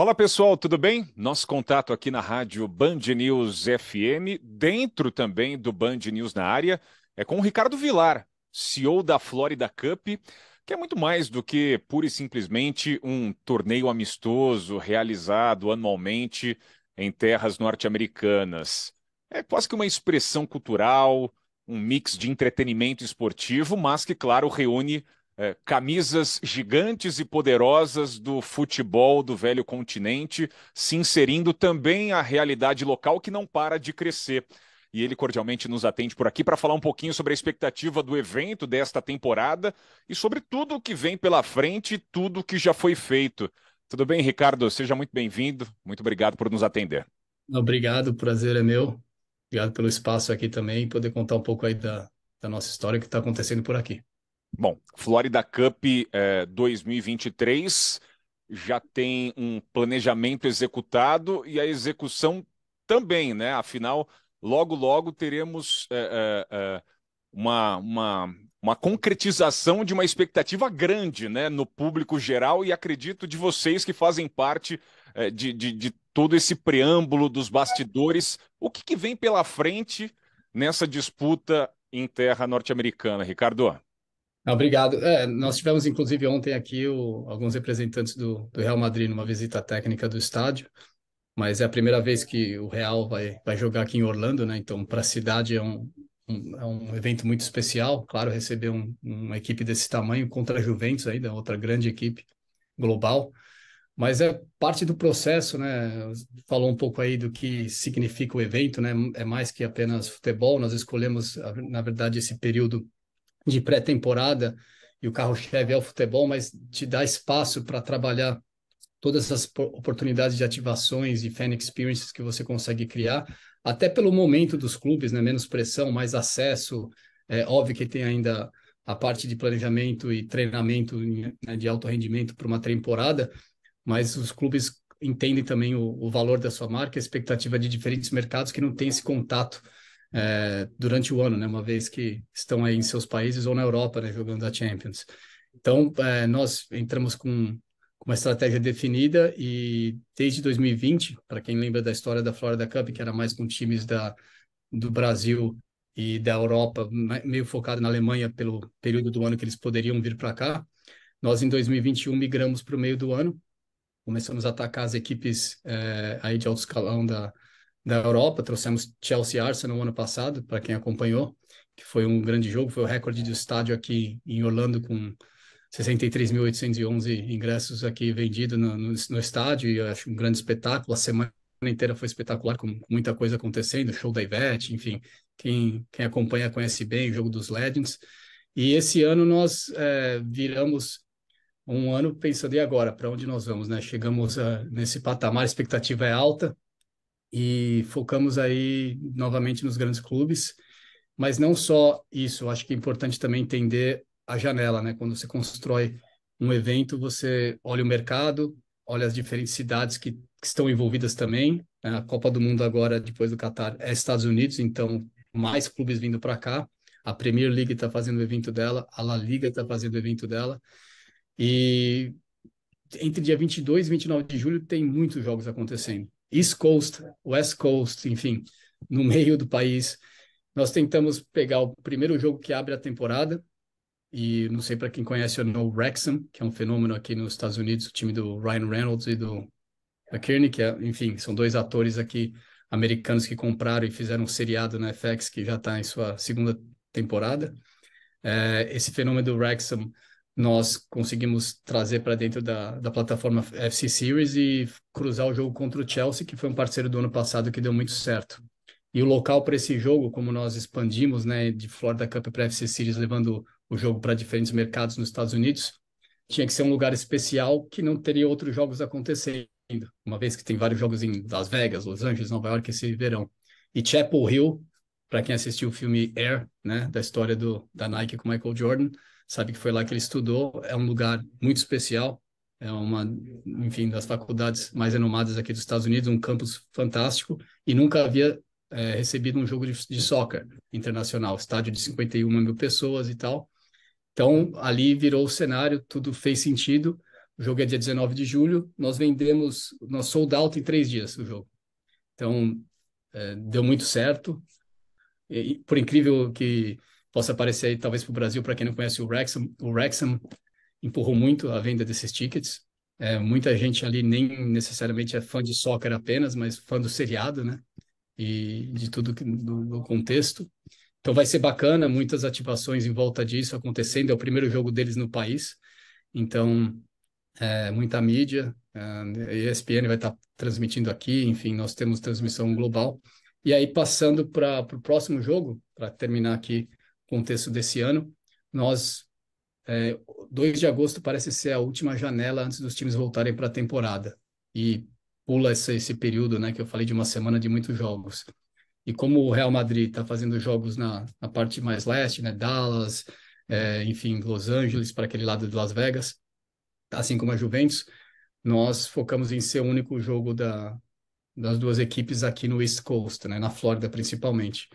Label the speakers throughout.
Speaker 1: Olá pessoal, tudo bem? Nosso contato aqui na rádio Band News FM, dentro também do Band News na área, é com o Ricardo Vilar, CEO da Florida Cup, que é muito mais do que pura e simplesmente um torneio amistoso realizado anualmente em terras norte-americanas. É quase que uma expressão cultural, um mix de entretenimento esportivo, mas que, claro, reúne é, camisas gigantes e poderosas do futebol do velho continente, se inserindo também à realidade local que não para de crescer. E ele cordialmente nos atende por aqui para falar um pouquinho sobre a expectativa do evento desta temporada e sobre tudo o que vem pela frente e tudo o que já foi feito. Tudo bem, Ricardo? Seja muito bem-vindo. Muito obrigado por nos atender.
Speaker 2: Obrigado, o prazer é meu. Obrigado pelo espaço aqui também e poder contar um pouco aí da, da nossa história que está acontecendo por aqui.
Speaker 1: Bom, Florida Cup é, 2023 já tem um planejamento executado e a execução também, né? Afinal, logo, logo teremos é, é, é, uma, uma, uma concretização de uma expectativa grande né, no público geral e acredito de vocês que fazem parte é, de, de, de todo esse preâmbulo dos bastidores. O que, que vem pela frente nessa disputa em terra norte-americana, Ricardo? Obrigado.
Speaker 2: É, nós tivemos, inclusive, ontem aqui o, alguns representantes do, do, Real Madrid numa visita técnica do estádio, mas é a primeira vez que o Real vai, vai jogar aqui em Orlando, né? Então, para a cidade é um, um, é um evento muito especial. Claro, receber um, uma equipe desse tamanho contra a Juventus, ainda né? outra grande equipe global mas é parte do processo, né? Falou um pouco aí do que significa o evento, né? É mais que apenas futebol. Nós escolhemos, na verdade, esse período de pré-temporada e o carro-chefe é o futebol, mas te dá espaço para trabalhar todas as oportunidades de ativações e fan experiences que você consegue criar, até pelo momento dos clubes, né? menos pressão, mais acesso. É óbvio que tem ainda a parte de planejamento e treinamento né, de alto rendimento para uma temporada, mas os clubes entendem também o, o valor da sua marca, a expectativa de diferentes mercados que não tem esse contato é, durante o ano, né? Uma vez que estão aí em seus países ou na Europa, né? Jogando a Champions. Então, é, nós entramos com, com uma estratégia definida e desde 2020, para quem lembra da história da Florida Cup, que era mais com times da, do Brasil e da Europa, meio focado na Alemanha pelo período do ano que eles poderiam vir para cá, nós em 2021 migramos para o meio do ano, começamos a atacar as equipes é, aí de alto escalão da, da Europa, trouxemos Chelsea Arsenal no ano passado, para quem acompanhou, que foi um grande jogo, foi o recorde do estádio aqui em Orlando com 63.811 ingressos aqui vendidos no, no, no, estádio, e eu acho um grande espetáculo, a semana inteira foi espetacular, com muita coisa acontecendo, show da Ivete, enfim, quem, quem acompanha conhece bem o jogo dos Legends, e esse ano nós é, viramos um ano pensando, e agora, para onde nós vamos, né? Chegamos a, ah, nesse patamar, a expectativa é alta, e focamos aí novamente nos grandes clubes, mas não só isso, acho que é importante também entender a janela, né? Quando você constrói um evento, você olha o mercado, olha as diferentes cidades que, que estão envolvidas também. Né? A Copa do Mundo agora, depois do Catar, é Estados Unidos, então mais clubes vindo para cá. A Premier League está fazendo o evento dela, a La Liga está fazendo o evento dela. E entre dia 22 e 29 de julho tem muitos jogos acontecendo. East Coast, West Coast, enfim, no meio do país. Nós tentamos pegar o primeiro jogo que abre a temporada, e não sei para quem conhece ou não, o Wrexham, que é um fenômeno aqui nos Estados Unidos, o time do Ryan Reynolds e do McKinney, que é, enfim, são dois atores aqui americanos que compraram e fizeram um seriado na FX que já está em sua segunda temporada. É, esse fenômeno do Wrexham nós conseguimos trazer para dentro da, da plataforma FC Series e cruzar o jogo contra o Chelsea, que foi um parceiro do ano passado que deu muito certo. E o local para esse jogo, como nós expandimos né, de Florida Cup para FC Series, levando o jogo para diferentes mercados nos Estados Unidos, tinha que ser um lugar especial que não teria outros jogos acontecendo, uma vez que tem vários jogos em Las Vegas, Los Angeles, Nova York esse verão. E Chapel Hill, para quem assistiu o filme Air, né, da história do, da Nike com Michael Jordan, sabe que foi lá que ele estudou, é um lugar muito especial, é uma, enfim, das faculdades mais renomadas aqui dos Estados Unidos, um campus fantástico, e nunca havia é, recebido um jogo de, de soccer internacional, estádio de 51 mil pessoas e tal. Então, ali virou o cenário, tudo fez sentido. O jogo é dia 19 de julho, nós vendemos, nós sold out em três dias o jogo. Então, é, deu muito certo. E, por incrível que possa aparecer aí, talvez, para o Brasil, para quem não conhece o Wrexham. O Wrexham empurrou muito a venda desses tickets. É, muita gente ali nem necessariamente é fã de soccer apenas, mas fã do seriado, né? E de tudo que, do, do contexto. Então vai ser bacana, muitas ativações em volta disso acontecendo. É o primeiro jogo deles no país, então é, muita mídia. É, ESPN vai estar tá transmitindo aqui, enfim, nós temos transmissão global. E aí, passando para o próximo jogo, para terminar aqui contexto desse ano, nós é, 2 de agosto parece ser a última janela antes dos times voltarem para a temporada e pula esse, esse período, né, que eu falei de uma semana de muitos jogos. E como o Real Madrid está fazendo jogos na, na, parte mais leste, né, Dallas, é, enfim, Los Angeles para aquele lado de Las Vegas, assim como a Juventus, nós focamos em ser o único jogo da, das duas equipes aqui no East Coast, né, na Flórida principalmente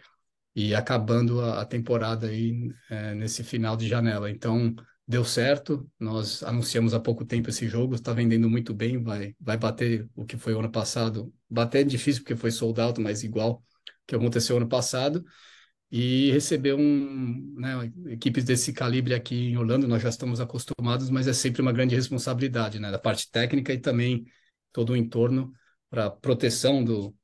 Speaker 2: e acabando a, a temporada aí é, nesse final de janela. Então, deu certo, nós anunciamos há pouco tempo esse jogo, está vendendo muito bem, vai, vai bater o que foi o ano passado. Bater é difícil porque foi sold out, mas igual que aconteceu ano passado. E receber um, né, equipes desse calibre aqui em Orlando, nós já estamos acostumados, mas é sempre uma grande responsabilidade, né, da parte técnica e também todo o entorno para proteção do,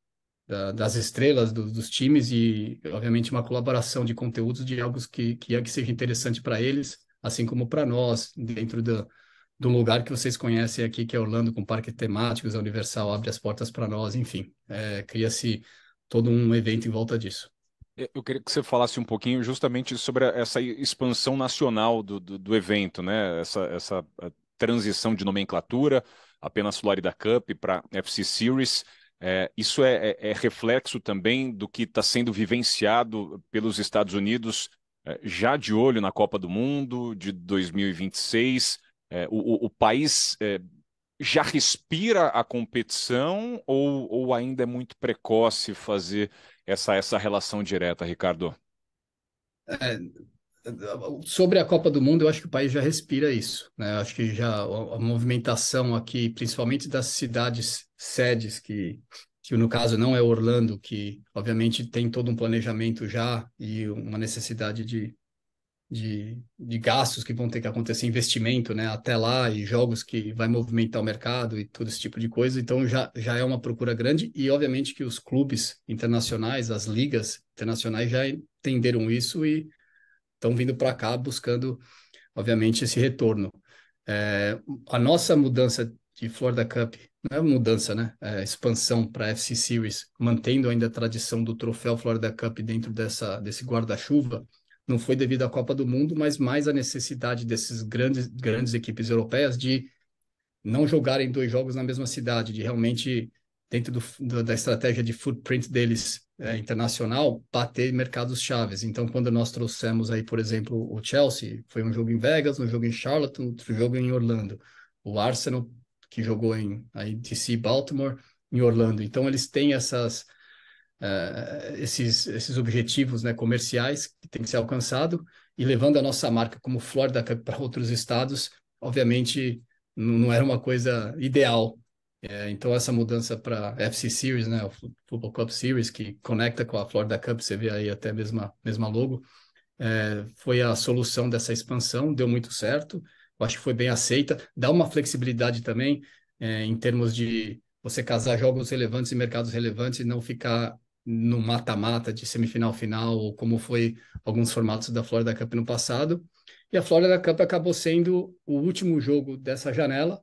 Speaker 2: da, das estrelas do, dos times e, obviamente, uma colaboração de conteúdos de algo que, que, é, que seja interessante para eles, assim como para nós, dentro da, do lugar que vocês conhecem aqui, que é Orlando, com parques temáticos, a Universal abre as portas para nós, enfim, é, cria-se todo um evento em volta disso.
Speaker 1: Eu queria que você falasse um pouquinho justamente sobre essa expansão nacional do, do, do evento, né? Essa, essa transição de nomenclatura, apenas Florida Cup para FC Series. É, isso é, é, é, reflexo também do que está sendo vivenciado pelos Estados Unidos é, já de olho na Copa do Mundo de 2026. É, o, o, país já respira a competição ou, ou ainda é muito precoce fazer essa, essa relação direta, Ricardo? É,
Speaker 2: sobre a Copa do Mundo, eu acho que o país já respira isso, né? Eu acho que já a, movimentação aqui, principalmente das cidades sedes que que no caso não é Orlando, que obviamente tem todo um planejamento já e uma necessidade de, de, de gastos que vão ter que acontecer, investimento né, até lá e jogos que vai movimentar o mercado e todo esse tipo de coisa. Então já, já é uma procura grande e obviamente que os clubes internacionais, as ligas internacionais já entenderam isso e estão vindo para cá buscando, obviamente, esse retorno. É, a nossa mudança de Florida Cup, não é mudança, né? É expansão para a FC Series, mantendo ainda a tradição do troféu Florida Cup dentro dessa, desse guarda-chuva, não foi devido à Copa do Mundo, mas mais à necessidade desses grandes, grandes equipes europeias de não jogarem dois jogos na mesma cidade, de realmente dentro do, do, da estratégia de footprint deles é, internacional, bater mercados chaves. Então, quando nós trouxemos aí, por exemplo, o Chelsea, foi um jogo em Vegas, um jogo em Charlotte, outro jogo em Orlando. O Arsenal, que jogou em aí, DC Baltimore, em Orlando. Então, eles têm essas, uh, esses, esses objetivos né, comerciais que tem que ser alcançado e levando a nossa marca como Florida para outros estados, obviamente não era uma coisa ideal é, então, essa mudança para FC Series, né, o Football Club Series, que conecta com a Florida Cup, você vê aí até a mesma, mesma logo, é, foi a solução dessa expansão, deu muito certo, eu acho que foi bem aceita. Dá uma flexibilidade também é, em termos de você casar jogos relevantes e mercados relevantes e não ficar no mata-mata de semifinal-final, ou como foi alguns formatos da Florida Cup no passado. E a Florida Cup acabou sendo o último jogo dessa janela,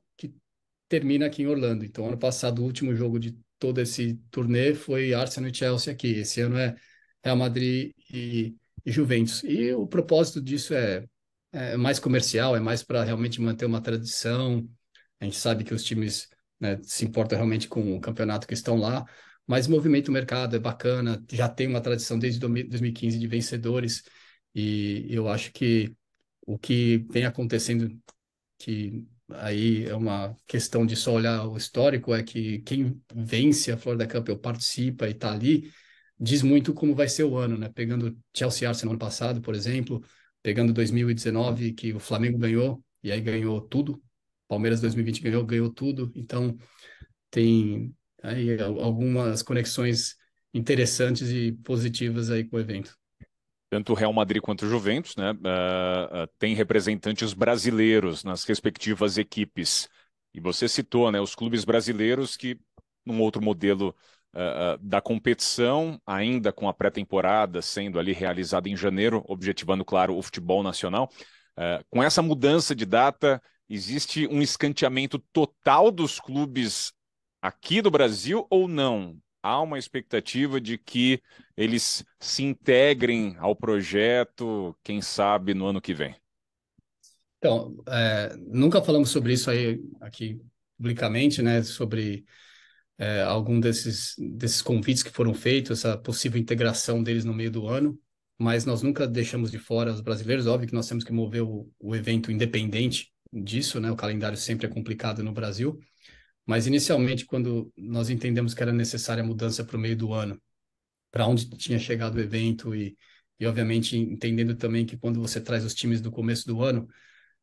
Speaker 2: termina aqui em Orlando. Então, ano passado, o último jogo de todo esse turnê foi Arsenal e Chelsea aqui. Esse ano é Real Madrid e, e Juventus. E o propósito disso é, é mais comercial, é mais para realmente manter uma tradição. A gente sabe que os times né, se importam realmente com o campeonato que estão lá, mas movimenta o mercado, é bacana, já tem uma tradição desde 2015 de vencedores. E eu acho que o que vem acontecendo, que aí é uma questão de só olhar o histórico, é que quem vence a Florida Cup ou participa e está ali, diz muito como vai ser o ano, né? Pegando Chelsea Arsenal ano passado, por exemplo, pegando 2019, que o Flamengo ganhou, e aí ganhou tudo, Palmeiras 2020 ganhou, ganhou tudo, então tem aí algumas conexões interessantes e positivas aí com o evento
Speaker 1: tanto o Real Madrid quanto o Juventus, né, uh, uh, tem representantes brasileiros nas respectivas equipes. E você citou, né, os clubes brasileiros que, num outro modelo uh, da competição, ainda com a pré-temporada sendo ali realizada em janeiro, objetivando, claro, o futebol nacional, com essa mudança de data, existe um escanteamento total dos clubes aqui do Brasil ou não? há uma expectativa de que eles se integrem ao projeto, quem sabe no ano que vem?
Speaker 2: Então, é, nunca falamos sobre isso aí aqui publicamente, né? Sobre é, algum desses, desses convites que foram feitos, essa possível integração deles no meio do ano, mas nós nunca deixamos de fora os brasileiros. Óbvio que nós temos que mover o, o evento independente disso, né? O calendário sempre é complicado no Brasil, mas inicialmente, quando nós entendemos que era necessária a mudança para o meio do ano, para onde tinha chegado o evento e, e obviamente entendendo também que quando você traz os times do começo do ano,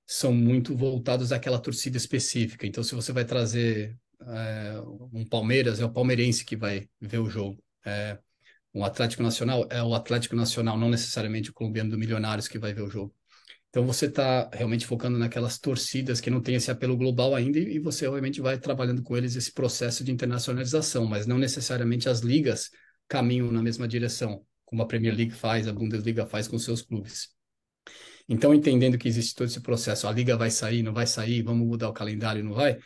Speaker 2: são muito voltados àquela torcida específica. Então, se você vai trazer é, um Palmeiras, é o palmeirense que vai ver o jogo. É, um Atlético Nacional, é o Atlético Nacional, não necessariamente o colombiano do Milionários que vai ver o jogo. Então você está realmente focando naquelas torcidas que não têm esse apelo global ainda e você realmente vai trabalhando com eles esse processo de internacionalização, mas não necessariamente as ligas caminham na mesma direção, como a Premier League faz, a Bundesliga faz com seus clubes. Então, entendendo que existe todo esse processo, a liga vai sair, não vai sair, vamos mudar o calendário, não vai,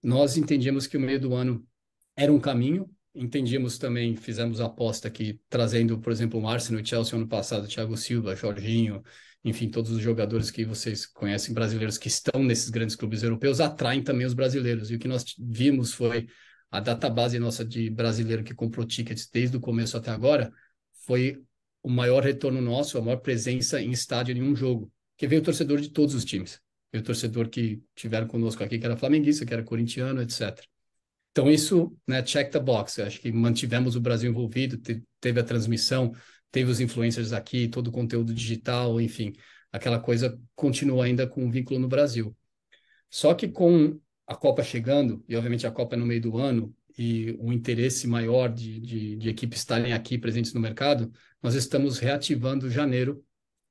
Speaker 2: nós entendíamos que o meio do ano era um caminho, entendíamos também, fizemos a aposta que trazendo, por exemplo, o Márcio no Chelsea ano passado, Thiago Silva, Jorginho, enfim, todos os jogadores que vocês conhecem brasileiros que estão nesses grandes clubes europeus atraem também os brasileiros. E o que nós vimos foi a database nossa de brasileiro que comprou tickets desde o começo até agora foi o maior retorno nosso, a maior presença em estádio em um jogo, que veio torcedor de todos os times. Veio torcedor que tiveram conosco aqui, que era flamenguista, que era corintiano, etc. Então, isso, né, check the box. Eu acho que mantivemos o Brasil envolvido, te teve a transmissão teve os influencers aqui, todo o conteúdo digital, enfim, aquela coisa continua ainda com um vínculo no Brasil. Só que com a Copa chegando, e obviamente a Copa é no meio do ano, e o interesse maior de, de, de equipes estarem aqui presentes no mercado, nós estamos reativando janeiro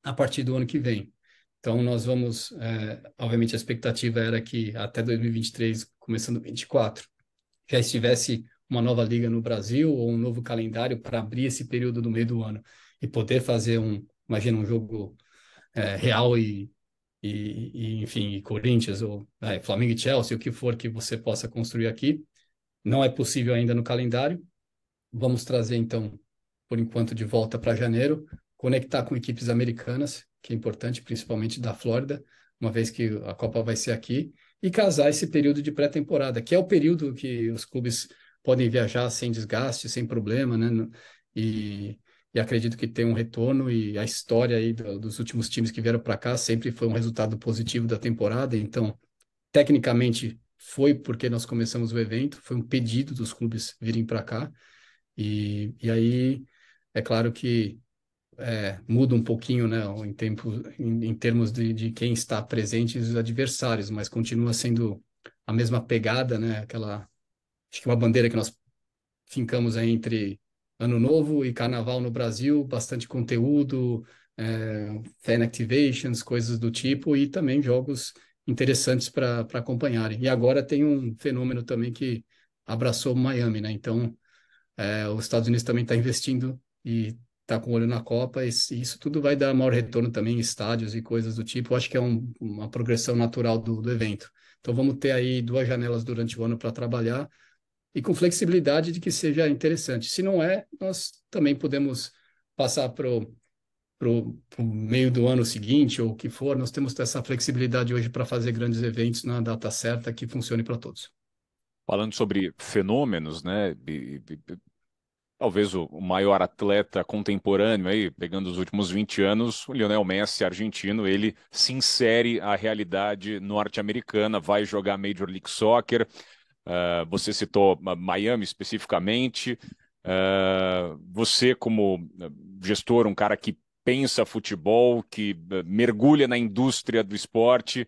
Speaker 2: a partir do ano que vem. Então, nós vamos, é, obviamente, a expectativa era que até 2023, começando 2024, já estivesse uma nova liga no Brasil ou um novo calendário para abrir esse período do meio do ano e poder fazer um, imagina, um jogo é, real e, e, e, enfim, Corinthians ou é, Flamengo e Chelsea, o que for que você possa construir aqui. Não é possível ainda no calendário. Vamos trazer, então, por enquanto, de volta para janeiro, conectar com equipes americanas, que é importante, principalmente da Flórida, uma vez que a Copa vai ser aqui, e casar esse período de pré-temporada, que é o período que os clubes podem viajar sem desgaste, sem problema, né? E, e acredito que tem um retorno e a história aí do, dos últimos times que vieram para cá sempre foi um resultado positivo da temporada. Então, tecnicamente foi porque nós começamos o evento, foi um pedido dos clubes virem para cá. E, e aí é claro que é, muda um pouquinho, né, em, tempo, em, em termos de, de, quem está presente e os adversários, mas continua sendo a mesma pegada, né, aquela acho que uma bandeira que nós fincamos aí entre Ano Novo e Carnaval no Brasil, bastante conteúdo, é, fan activations, coisas do tipo, e também jogos interessantes para acompanharem. E agora tem um fenômeno também que abraçou Miami, né? Então, é, os Estados Unidos também está investindo e está com o olho na Copa, e, e, isso tudo vai dar maior retorno também em estádios e coisas do tipo. Eu acho que é um, uma progressão natural do, do evento. Então, vamos ter aí duas janelas durante o ano para trabalhar e com flexibilidade de que seja interessante. Se não é, nós também podemos passar para o meio do ano seguinte ou o que for. Nós temos essa flexibilidade hoje para fazer grandes eventos na data certa que funcione para todos.
Speaker 1: Falando sobre fenômenos, né? E, e, e, talvez o maior atleta contemporâneo aí, pegando os últimos 20 anos, o Lionel Messi, argentino, ele se insere à realidade norte-americana, vai jogar Major League Soccer, ah, você citou Miami especificamente. Uh, você, como ah, gestor, um cara que pensa futebol, que mergulha na indústria do esporte,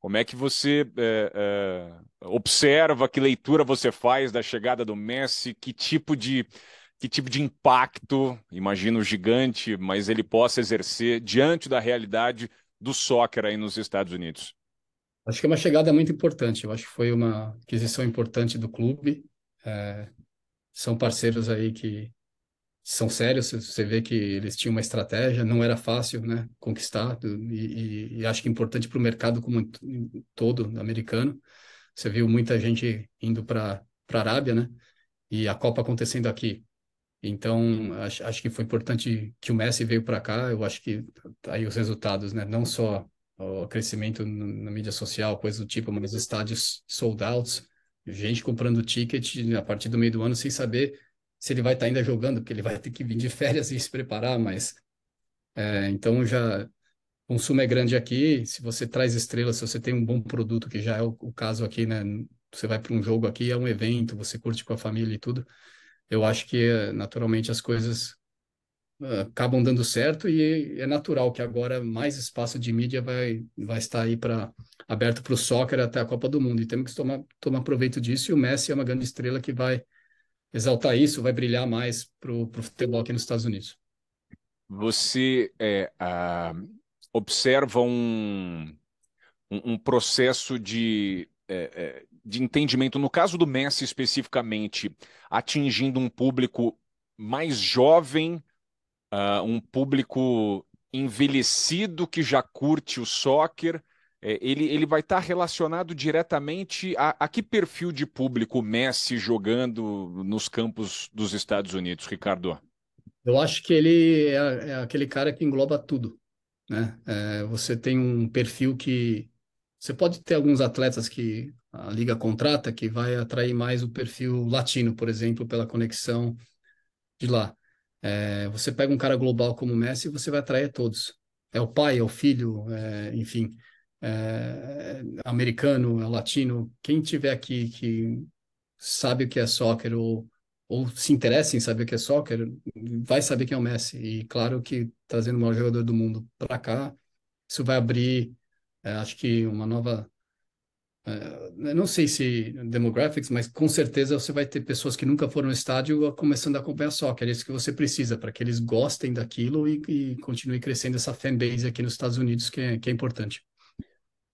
Speaker 1: como é que você uh, observa, que leitura você faz da chegada do Messi, que tipo de que tipo de impacto, imagino gigante, mas ele possa exercer diante da realidade do soccer aí nos Estados Unidos?
Speaker 2: Acho que é uma chegada muito importante. Eu acho que foi uma aquisição importante do clube. É, são parceiros aí que são sérios. Você vê que eles tinham uma estratégia. Não era fácil, né, conquistar. E, e, e acho que é importante para o mercado como todo americano. Você viu muita gente indo para para Arábia, né? E a Copa acontecendo aqui. Então, acho, acho que foi importante que o Messi veio para cá. Eu acho que aí os resultados, né? Não só o crescimento na mídia social, coisa do tipo, mas estádios sold out, gente comprando ticket a partir do meio do ano sem saber se ele vai estar tá ainda jogando, porque ele vai ter que vir de férias e se preparar, mas é, então já consumo é grande aqui, se você traz estrelas, se você tem um bom produto, que já é o, o caso aqui, né? Você vai para um jogo aqui, é um evento, você curte com a família e tudo. Eu acho que é, naturalmente as coisas ah, acabam dando certo e é natural que agora mais espaço de mídia vai, vai estar aí para aberto para o soccer até a Copa do Mundo e temos que tomar, tomar proveito disso e o Messi é uma grande estrela que vai exaltar isso, vai brilhar mais para o futebol aqui nos Estados Unidos.
Speaker 1: Você é, ah, observa um, um, um, processo de, é, é, de entendimento, no caso do Messi especificamente, atingindo um público mais jovem uh, um público envelhecido que já curte o soccer, é, ele, ele vai estar tá relacionado diretamente a, a, que perfil de público Messi jogando nos campos dos Estados Unidos, Ricardo?
Speaker 2: Eu acho que ele é, é aquele cara que engloba tudo. Né? É, você tem um perfil que. Você pode ter alguns atletas que a liga contrata que vai atrair mais o perfil latino, por exemplo, pela conexão de lá. É, você pega um cara global como o Messi, você vai atrair todos. É o pai, é o filho, é, enfim, é, é americano, é latino, quem tiver aqui que sabe o que é soccer ou, ou se interessa em saber o que é soccer, vai saber quem é o Messi. E claro que trazendo o maior jogador do mundo para cá, isso vai abrir, é, acho que uma nova Uh, não sei se demographics, mas com certeza você vai ter pessoas que nunca foram no estádio começando a acompanhar só. Que É isso que você precisa para que eles gostem daquilo e, e continue crescendo essa fanbase aqui nos Estados Unidos, que é, que é importante.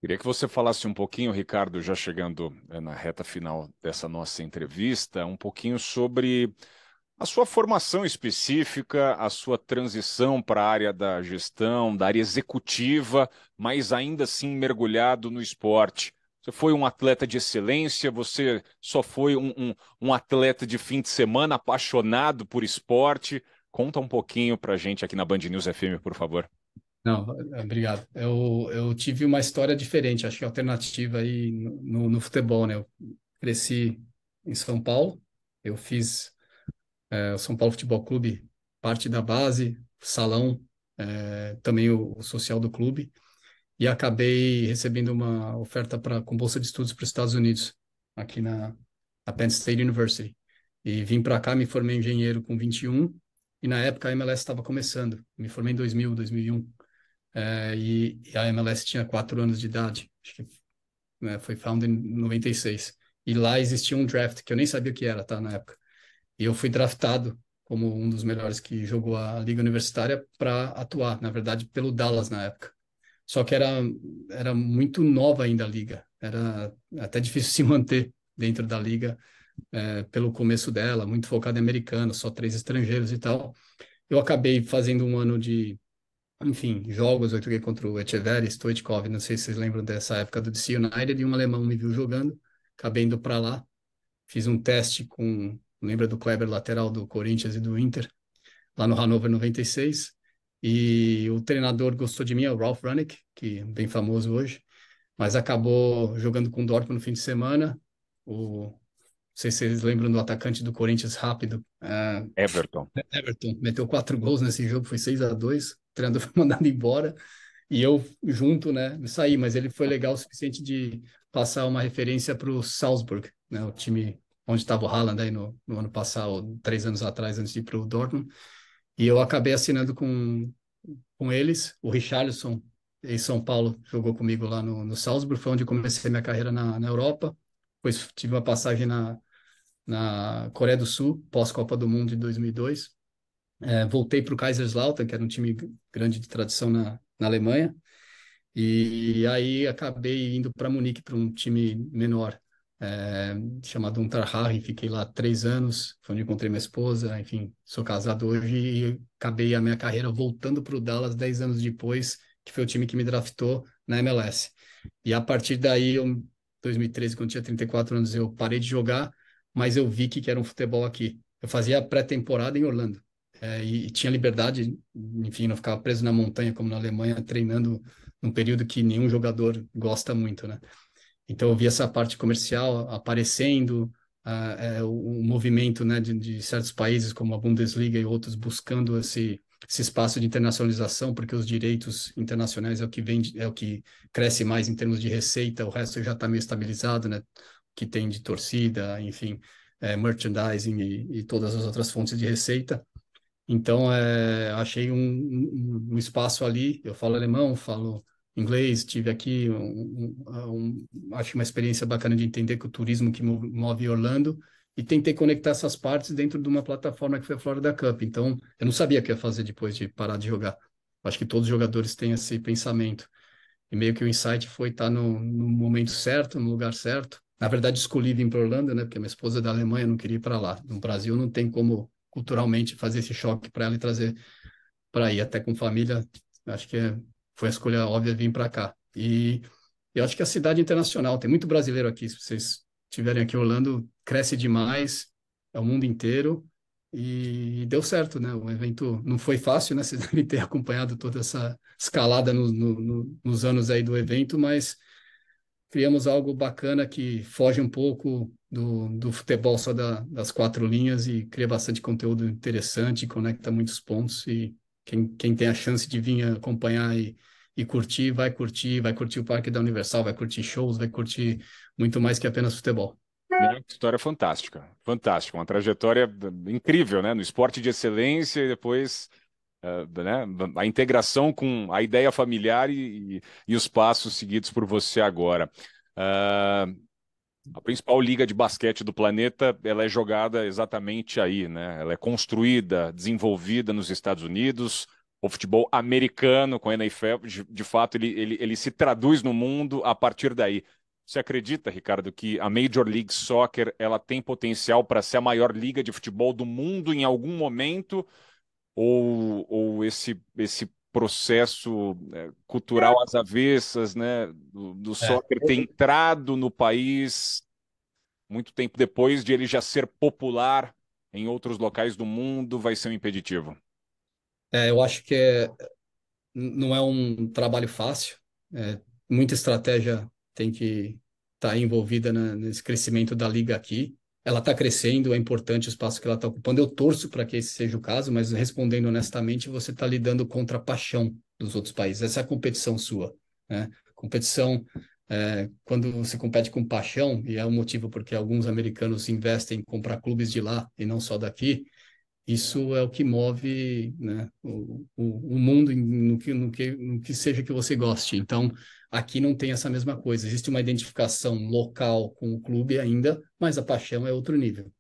Speaker 1: Queria que você falasse um pouquinho, Ricardo, já chegando eh, na reta final dessa nossa entrevista, um pouquinho sobre a sua formação específica, a sua transição para a área da gestão, da área executiva, mas ainda assim mergulhado no esporte. Você foi um atleta de excelência, você só foi um, um, um atleta de fim de semana apaixonado por esporte. Conta um pouquinho para gente aqui na Band News FM, por favor. Não,
Speaker 2: obrigado. Eu, eu tive uma história diferente, acho que alternativa aí no, no futebol, né? Eu cresci em São Paulo, eu fiz é, o São Paulo Futebol Clube, parte da base, salão, é, também o, o social do clube e acabei recebendo uma oferta para com bolsa de estudos para os Estados Unidos, aqui na, na Penn State University. E vim para cá, me formei engenheiro com 21, e na época a MLS estava começando. Me formei em 2000, 2001. É, e, e, a MLS tinha quatro anos de idade, acho que né, foi founded em 96. E lá existia um draft, que eu nem sabia o que era, tá, na época. E eu fui draftado como um dos melhores que jogou a Liga Universitária para atuar, na verdade, pelo Dallas na época. Só que era, era muito nova ainda a liga, era até difícil se manter dentro da liga é, pelo começo dela, muito focada em americano, só três estrangeiros e tal. Eu acabei fazendo um ano de, enfim, jogos, eu joguei contra o Echeverri, Stoichkov, não sei se vocês lembram dessa época do DC United, e um alemão me viu jogando, acabei indo para lá, fiz um teste com, lembra do Kleber, lateral do Corinthians e do Inter, lá no Hannover 96, e o treinador gostou de mim, é o Ralph Rannick, que é bem famoso hoje, mas acabou jogando com o Dortmund no fim de semana. O, não sei se vocês lembram do atacante do Corinthians rápido. Uh, Everton. Everton. Meteu quatro gols nesse jogo, foi 6 a 2 O treinador foi mandado embora. E eu, junto, né, saí, mas ele foi legal o suficiente de passar uma referência para o Salzburg, né, o time onde estava o Haaland aí no, no ano passado, três anos atrás, antes de ir para o Dortmund. E eu acabei assinando com, com eles, o Richarlison, em São Paulo, jogou comigo lá no, no Salzburg, foi onde comecei minha carreira na, na Europa. Depois tive uma passagem na, na Coreia do Sul, pós-Copa do Mundo de 2002. É, voltei para o Kaiserslautern, que era um time grande de tradição na, na Alemanha. E aí acabei indo para Munique, para um time menor é, chamado Untar Harry, fiquei lá três anos, foi onde encontrei minha esposa, enfim, sou casado hoje e acabei a minha carreira voltando para o Dallas dez anos depois, que foi o time que me draftou na MLS. E a partir daí, em 2013, quando tinha 34 anos, eu parei de jogar, mas eu vi que era um futebol aqui. Eu fazia pré-temporada em Orlando. É, e, e, tinha liberdade, enfim, não ficava preso na montanha como na Alemanha, treinando num período que nenhum jogador gosta muito, né? Então eu vi essa parte comercial aparecendo, uh, é, o, o, movimento né, de, de, certos países como a Bundesliga e outros buscando esse, esse espaço de internacionalização, porque os direitos internacionais é o que vem é o que cresce mais em termos de receita, o resto já está meio estabilizado, né? Que tem de torcida, enfim, é, merchandising e, e todas as outras fontes de receita. Então, é, achei um, um, um, espaço ali. Eu falo alemão, falo inglês, tive aqui um, um, acho uma experiência bacana de entender que o turismo que move Orlando e tentei conectar essas partes dentro de uma plataforma que foi a Florida Cup. Então, eu não sabia o que ia fazer depois de parar de jogar. Acho que todos os jogadores têm esse pensamento. E meio que o insight foi estar tá no, no momento certo, no lugar certo. Na verdade, escolhi vir para Orlando, né? Porque minha esposa é da Alemanha, não queria ir para lá. No Brasil, não tem como culturalmente fazer esse choque para ela e trazer para ir até com família. Acho que é foi a escolha óbvia vir para cá. E eu acho que a cidade internacional, tem muito brasileiro aqui, se vocês tiverem aqui Orlando, cresce demais, é o mundo inteiro. E deu certo, né? O evento não foi fácil, né? Vocês devem ter acompanhado toda essa escalada no, no, no, nos anos aí do evento, mas criamos algo bacana que foge um pouco do, do futebol só da, das quatro linhas e cria bastante conteúdo interessante, conecta muitos pontos e quem, quem tem a chance de vir acompanhar e, e curtir, vai curtir, vai curtir o Parque da Universal, vai curtir shows, vai curtir muito mais que apenas futebol.
Speaker 1: Uma história fantástica, fantástica, uma trajetória incrível, né? No esporte de excelência e depois uh, né? a integração com a ideia familiar e, e, e os passos seguidos por você agora. Uh, a principal liga de basquete do planeta, ela é jogada exatamente aí, né? Ela é construída, desenvolvida nos Estados Unidos. O futebol americano com a NFL, de, de fato, ele, ele, ele se traduz no mundo a partir daí. Você acredita, Ricardo, que a Major League Soccer ela tem potencial para ser a maior liga de futebol do mundo em algum momento? Ou, ou esse, esse processo eh, cultural é. às avessas, né, do, do é. soccer ter entrado no país muito tempo depois de ele já ser popular em outros locais do mundo, vai ser um impeditivo.
Speaker 2: É, eu acho que é, não é um trabalho fácil. É, muita estratégia tem que estar tá envolvida na, nesse crescimento da liga aqui ela está crescendo, é importante o espaço que ela está ocupando. Eu torço para que esse seja o caso, mas respondendo honestamente, você está lidando contra a paixão dos outros países. Essa é a competição sua. Né? Competição, é, quando você compete com paixão, e é o motivo porque alguns americanos investem em comprar clubes de lá e não só daqui, isso é o que move né, o, o, o, mundo no que, no, que, no que seja que você goste. Então, aqui não tem essa mesma coisa. Existe uma identificação local com o clube ainda, mas a paixão é outro nível.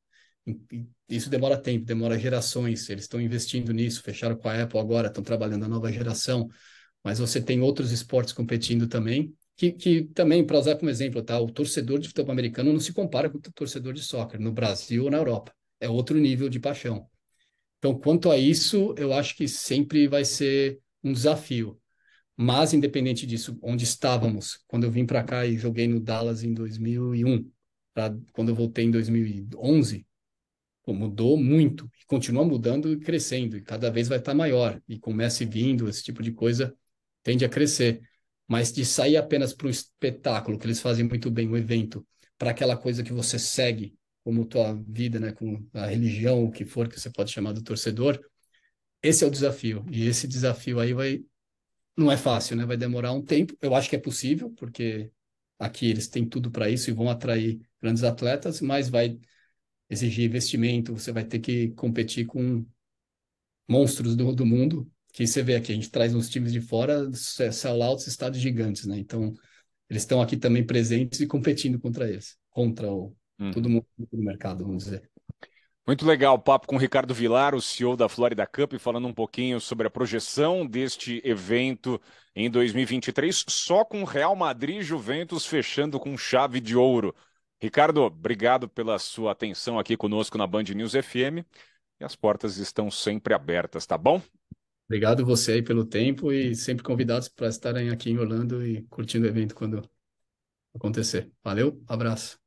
Speaker 2: Isso demora tempo, demora gerações. Eles estão investindo nisso, fecharam com a Apple agora, estão trabalhando a nova geração. Mas você tem outros esportes competindo também, que, que, também, para usar como exemplo, tá? o torcedor de futebol americano não se compara com o torcedor de soccer no Brasil ou na Europa. É outro nível de paixão. Então, quanto a isso, eu acho que sempre vai ser um desafio. Mas, independente disso, onde estávamos, quando eu vim para cá e joguei no Dallas em 2001, pra, quando eu voltei em 2011, pô, mudou muito. E continua mudando e crescendo. E cada vez vai estar tá maior. E comece vindo, esse tipo de coisa tende a crescer. Mas de sair apenas para o espetáculo, que eles fazem muito bem, o evento, para aquela coisa que você segue, como tua vida, né, com a religião, o que for que você pode chamar do torcedor. Esse é o desafio. E esse desafio aí vai não é fácil, né? Vai demorar um tempo. Eu acho que é possível, porque aqui eles têm tudo para isso e vão atrair grandes atletas, mas vai exigir investimento, você vai ter que competir com monstros do, do mundo, que você vê aqui, a gente traz uns times de fora, sellouts, estados gigantes, né? Então, eles estão aqui também presentes e competindo contra eles, contra o, Hum. Todo mundo no mercado, vamos dizer.
Speaker 1: Muito legal o papo com o Ricardo Vilar, o CEO da Florida Cup, falando um pouquinho sobre a projeção deste evento em 2023, só com Real Madrid e Juventus fechando com chave de ouro. Ricardo, obrigado pela sua atenção aqui conosco na Band News FM. E as portas estão sempre abertas, tá bom? Obrigado
Speaker 2: você aí pelo tempo e sempre convidados para estarem aqui em Orlando e curtindo o evento quando acontecer. Valeu, abraço.